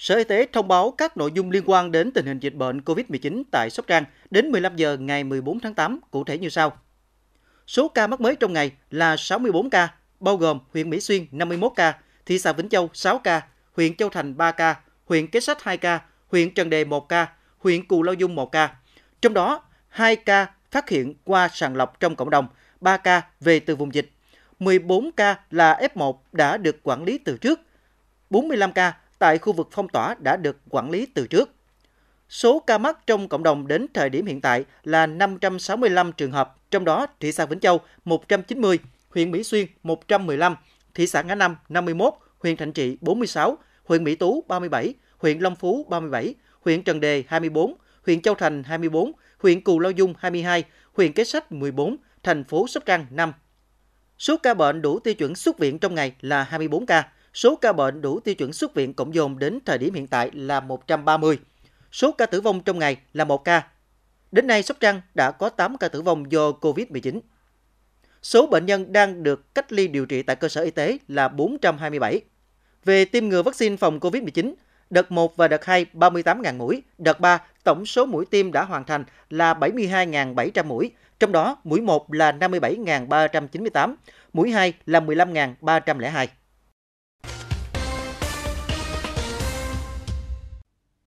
Sở Y tế thông báo các nội dung liên quan đến tình hình dịch bệnh COVID-19 tại Sóc Trăng đến 15 giờ ngày 14 tháng 8, cụ thể như sau. Số ca mắc mới trong ngày là 64 ca, bao gồm huyện Mỹ Xuyên 51 ca, thị xã Vĩnh Châu 6 ca, huyện Châu Thành 3 ca, huyện Kế Sách 2 ca, huyện Trần Đề 1 ca, huyện Cù Lao Dung 1 ca. Trong đó, 2 ca phát hiện qua sàng lọc trong cộng đồng, 3 ca về từ vùng dịch. 14 ca là F1 đã được quản lý từ trước, 45 ca tại khu vực phong tỏa đã được quản lý từ trước. Số ca mắc trong cộng đồng đến thời điểm hiện tại là 565 trường hợp, trong đó thị xã Vĩnh Châu 190, huyện Mỹ Xuyên 115, thị xã Ngã Năm 51, huyện Thạnh Trị 46, huyện Mỹ Tú 37, huyện Long Phú 37, huyện Trần Đề 24, huyện Châu Thành 24, huyện Cù Lao Dung 22, huyện Kế Sách 14, thành phố Sóc Trăng 5. Số ca bệnh đủ tiêu chuẩn xuất viện trong ngày là 24 ca. Số ca bệnh đủ tiêu chuẩn xuất viện cộng dồn đến thời điểm hiện tại là 130. Số ca tử vong trong ngày là 1 ca. Đến nay, Sóc Trăng đã có 8 ca tử vong do COVID-19. Số bệnh nhân đang được cách ly điều trị tại cơ sở y tế là 427. Về tiêm ngừa vaccine phòng COVID-19, đợt 1 và đợt 2 38.000 mũi, đợt 3 tổng số mũi tiêm đã hoàn thành là 72.700 mũi, trong đó mũi 1 là 57.398, mũi 2 là 15.302.